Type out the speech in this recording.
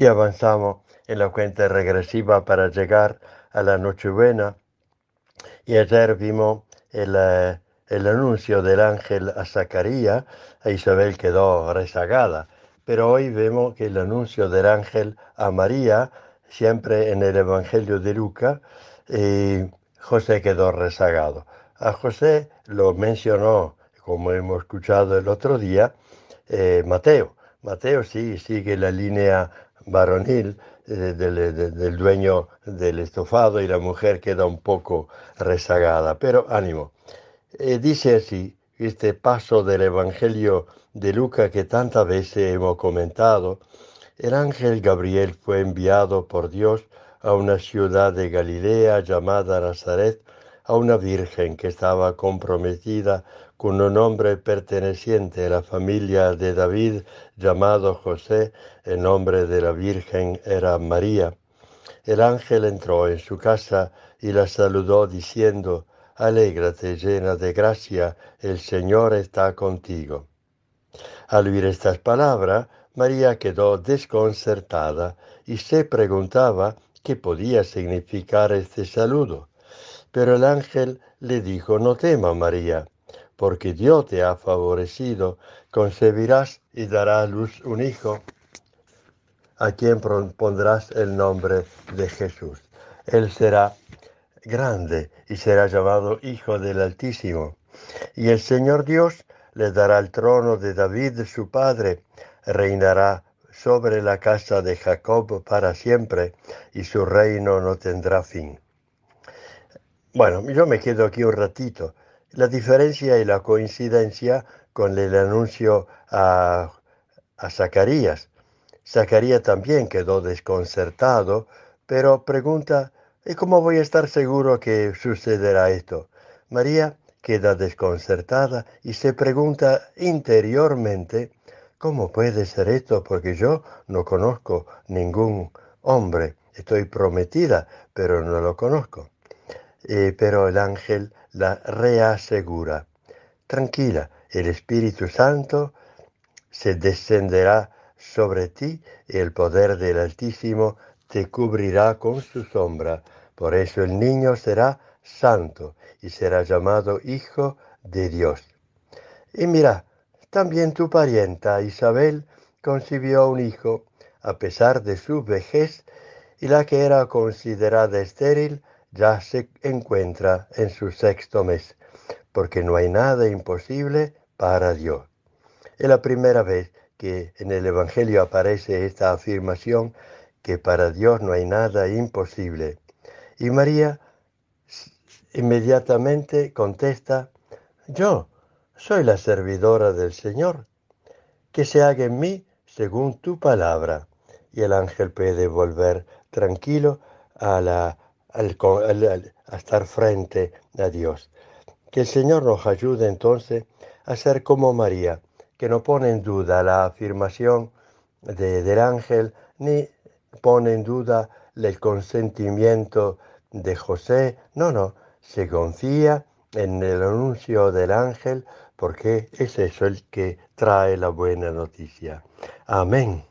y avanzamos en la cuenta regresiva para llegar a la Nochebuena. Y ayer vimos eh, el, anuncio del ángel a Zacarías, a Isabel quedó rezagada, pero hoy vemos que el anuncio del ángel a María, siempre en el Evangelio de Lucas, y José quedó rezagado. A José lo mencionó, como hemos escuchado el otro día, eh, Mateo. Mateo sí sigue la línea baronil eh, eh, del, dueño del estofado y la mujer queda un poco rezagada. Pero ánimo. Eh, dice así este paso del Evangelio de Luca que tantas veces hemos comentado. El ángel Gabriel fue enviado por Dios a una ciudad de Galilea llamada Nazaret, a una virgen que estaba comprometida un nombre perteneciente a la familia de David, llamado José, el nombre de la Virgen era María. El ángel entró en su casa y la saludó diciendo, Alégrate llena de gracia, el Señor está contigo. Al oír estas palabras, María quedó desconcertada y se preguntaba qué podía significar este saludo. Pero el ángel le dijo, No tema, María porque Dios te ha favorecido, concebirás y dará a luz un hijo, a quien pondrás el nombre de Jesús. Él será grande y será llamado Hijo del Altísimo. Y el Señor Dios le dará el trono de David, su padre, reinará sobre la casa de Jacob para siempre, y su reino no tendrá fin. Bueno, yo me quedo aquí un ratito la diferencia y la coincidencia con el anuncio a, a Zacarías. Zacarías también quedó desconcertado, pero pregunta, ¿y cómo voy a estar seguro que sucederá esto? María queda desconcertada y se pregunta interiormente, ¿cómo puede ser esto? Porque yo no conozco ningún hombre. Estoy prometida, pero no lo conozco. Eh, pero el ángel la reasegura. Tranquila, el Espíritu Santo se descenderá sobre ti y el poder del Altísimo te cubrirá con su sombra. Por eso el niño será santo y será llamado Hijo de Dios. Y mira, también tu parienta Isabel concibió un hijo, a pesar de su vejez, y la que era considerada estéril ya se encuentra en su sexto mes, porque no hay nada imposible para Dios. Es la primera vez que en el Evangelio aparece esta afirmación que para Dios no hay nada imposible. Y María inmediatamente contesta, yo soy la servidora del Señor, que se haga en mí según tu palabra. Y el ángel puede volver tranquilo a la a estar frente a Dios. Que el Señor nos ayude entonces a ser como María, que no pone en duda la afirmación de, del ángel ni pone en duda el consentimiento de José. No, no, se confía en el anuncio del ángel porque es eso el que trae la buena noticia. Amén.